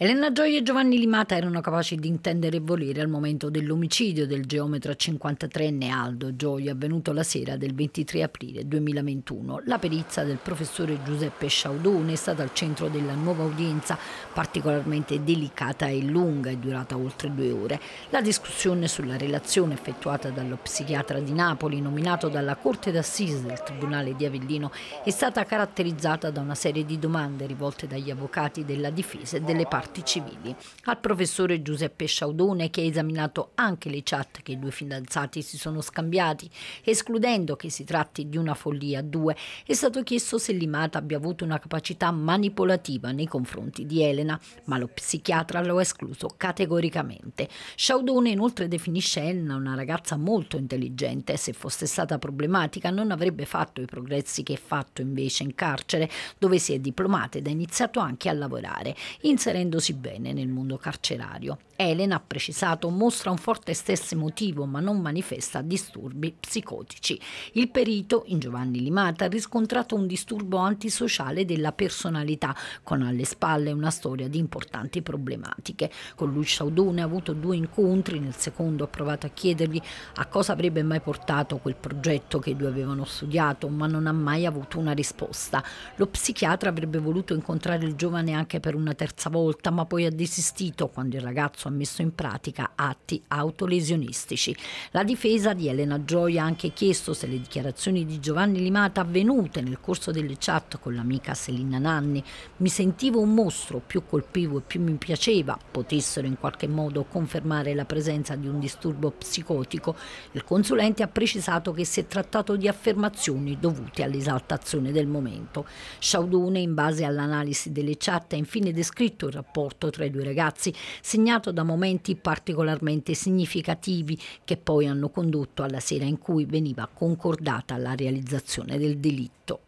Elena Gioia e Giovanni Limata erano capaci di intendere e volere al momento dell'omicidio del geometra 53enne Aldo Gioia avvenuto la sera del 23 aprile 2021. La perizia del professore Giuseppe Sciaudone è stata al centro della nuova udienza, particolarmente delicata e lunga e durata oltre due ore. La discussione sulla relazione effettuata dallo psichiatra di Napoli, nominato dalla Corte d'Assise del Tribunale di Avellino, è stata caratterizzata da una serie di domande rivolte dagli avvocati della difesa e delle parti rapporti civili. Al professore Giuseppe Sciaudone che ha esaminato anche le chat che i due fidanzati si sono scambiati, escludendo che si tratti di una follia a due, è stato chiesto se Limata abbia avuto una capacità manipolativa nei confronti di Elena, ma lo psichiatra lo ha escluso categoricamente. Sciaudone inoltre definisce Elena una ragazza molto intelligente, se fosse stata problematica non avrebbe fatto i progressi che ha fatto invece in carcere, dove si è diplomata ed ha iniziato anche a lavorare, inserendo muovendosi bene nel mondo carcerario. Elena, ha precisato, mostra un forte stress emotivo ma non manifesta disturbi psicotici. Il perito, in Giovanni Limata, ha riscontrato un disturbo antisociale della personalità, con alle spalle una storia di importanti problematiche. Con lui Saudone ha avuto due incontri, nel secondo ha provato a chiedergli a cosa avrebbe mai portato quel progetto che i due avevano studiato, ma non ha mai avuto una risposta. Lo psichiatra avrebbe voluto incontrare il giovane anche per una terza volta, protesta ma poi ha desistito quando il ragazzo ha messo in pratica atti autolesionistici. La difesa di Elena Gioia ha anche chiesto se le dichiarazioni di Giovanni Limata avvenute nel corso delle chat con l'amica Selina Nanni mi sentivo un mostro, più colpivo e più mi piaceva, potessero in qualche modo confermare la presenza di un disturbo psicotico, il consulente ha precisato che si è trattato di affermazioni dovute all'esaltazione del momento. Sciaudone, in base all'analisi delle chat, ha infine descritto il rapporto rapporto tra i due ragazzi, segnato da momenti particolarmente significativi che poi hanno condotto alla sera in cui veniva concordata la realizzazione del delitto.